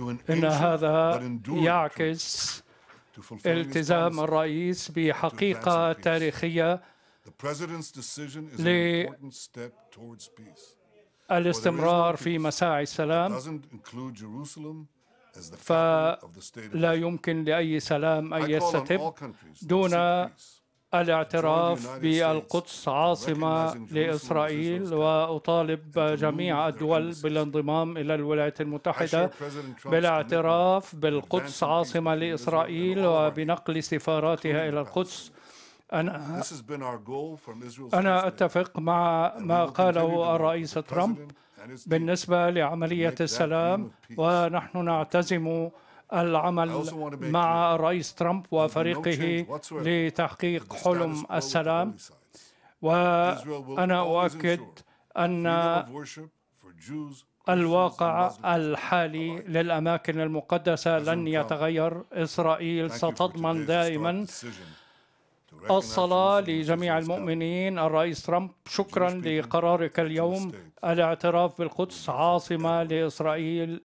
ان هذا يعكس التزام الرئيس بحقيقه تاريخيه للاستمرار في مساعي السلام فلا يمكن لاي سلام ان يستتب دون الاعتراف بالقدس عاصمة لإسرائيل وأطالب جميع الدول بالانضمام إلى الولايات المتحدة بالاعتراف بالقدس عاصمة لإسرائيل وبنقل سفاراتها إلى القدس أنا, أنا أتفق مع ما قاله الرئيس ترامب بالنسبة لعملية السلام ونحن نعتزم العمل مع الرئيس ترامب وفريقه لتحقيق حلم السلام وأنا أؤكد أن الواقع الحالي للأماكن المقدسة لن يتغير إسرائيل ستضمن دائما الصلاة لجميع المؤمنين الرئيس ترامب شكرا لقرارك اليوم الاعتراف بالقدس عاصمة لإسرائيل